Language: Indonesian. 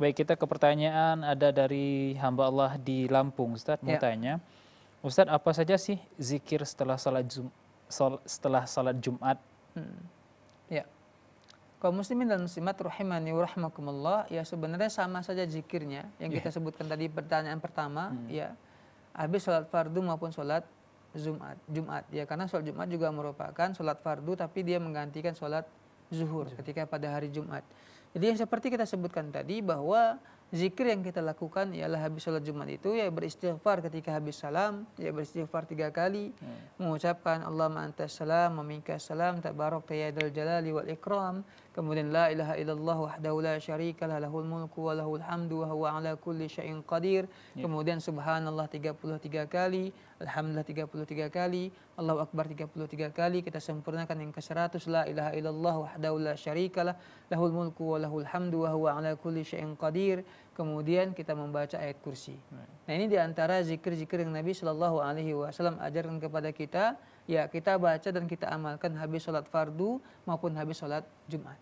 Baik, kita ke pertanyaan ada dari hamba Allah di Lampung, Ustaz ya. tanya. Ustaz, apa saja sih zikir setelah salat Jum, sol, setelah salat Jumat? Hmm. Ya. Kaum muslimin dan muslimat rahimani wa rahmakumullah, ya sebenarnya sama saja zikirnya yang yeah. kita sebutkan tadi pertanyaan pertama, hmm. ya. Habis salat fardu maupun salat Jumat, Jumat ya karena sholat Jumat juga merupakan sholat fardu tapi dia menggantikan sholat zuhur ketika pada hari Jumat jadi seperti kita sebutkan tadi bahwa zikir yang kita lakukan ialah habis sholat Jumat itu ya beristighfar ketika habis salam, ya beristighfar tiga kali, hmm. mengucapkan Allah ma'antas salam, meminka salam, tabarok tayyadal jalali wal ikram, kemudian la ilaha illallah wahdahu la syarika la lahul mulku wa lahul hamdu wa huwa ala kulli syai'in qadir, yeah. kemudian subhanallah 33 kali, alhamdulillah 33 kali, Allahu akbar 33 kali, kita sempurnakan yang ke-100 la ilaha illallah wahdahu la syarika la lahul mulku wa lahul hamdu wa huwa ala kulli syai'in qadir, kemudian kita membaca ayat kursi. Nah ini diantara zikir-zikir yang Nabi Shallallahu Alaihi Wasallam ajarkan kepada kita, ya kita baca dan kita amalkan habis sholat fardu maupun habis sholat Jumat.